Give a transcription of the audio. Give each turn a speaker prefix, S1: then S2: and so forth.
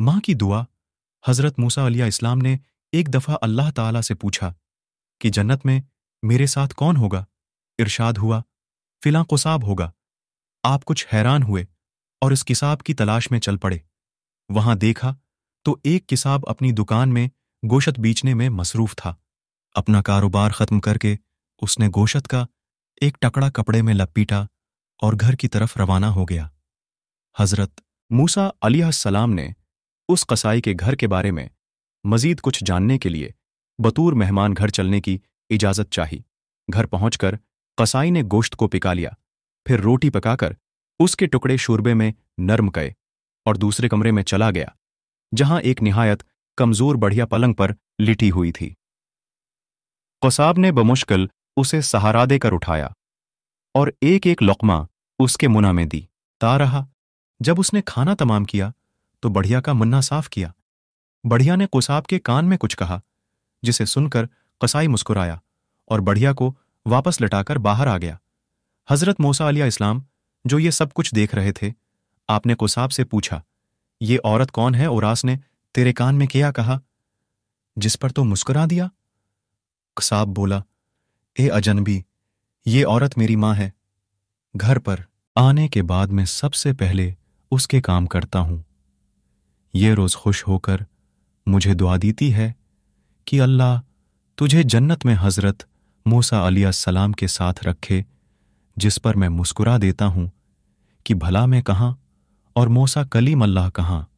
S1: माँ की दुआ हज़रत मूसा अलिया इस्लाम ने एक दफ़ा अल्लाह ताला से पूछा कि जन्नत में मेरे साथ कौन होगा इरशाद हुआ फिलां कोसाब होगा आप कुछ हैरान हुए और इस किसाब की तलाश में चल पड़े वहां देखा तो एक किसाब अपनी दुकान में गोशत बेचने में मसरूफ था अपना कारोबार खत्म करके उसने गोशत का एक टकड़ा कपड़े में लपीटा और घर की तरफ रवाना हो गया हजरत मूसा अलीसलाम ने उस कसाई के घर के बारे में मजीद कुछ जानने के लिए बतूर मेहमान घर चलने की इजाज़त चाही घर पहुंचकर कसाई ने गोश्त को पिका लिया फिर रोटी पकाकर उसके टुकड़े शोरबे में नर्म गए और दूसरे कमरे में चला गया जहां एक निहायत कमज़ोर बढ़िया पलंग पर लिटी हुई थी कसाब ने बमुश्किल उसे सहारा देकर उठाया और एक एक लकमा उसके मुना में दी ता रहा जब उसने खाना तमाम किया तो बढ़िया का मुन्ना साफ किया बढ़िया ने कुसाब के कान में कुछ कहा जिसे सुनकर कसाई मुस्कुराया और बढ़िया को वापस लटाकर बाहर आ गया हजरत मोसा अलिया इस्लाम जो ये सब कुछ देख रहे थे आपने कुसाब से पूछा ये औरत कौन है ओरास ने तेरे कान में क्या कहा जिस पर तो मुस्कुरा दिया कसाब बोला ए अजनबी ये औरत मेरी माँ है घर पर आने के बाद मैं सबसे पहले उसके काम करता हूं ये रोज़ खुश होकर मुझे दुआ देती है कि अल्लाह तुझे जन्नत में हज़रत मूसा सलाम के साथ रखे जिस पर मैं मुस्कुरा देता हूँ कि भला मैं कहाँ और मूसा कलीम अल्लाह कहाँ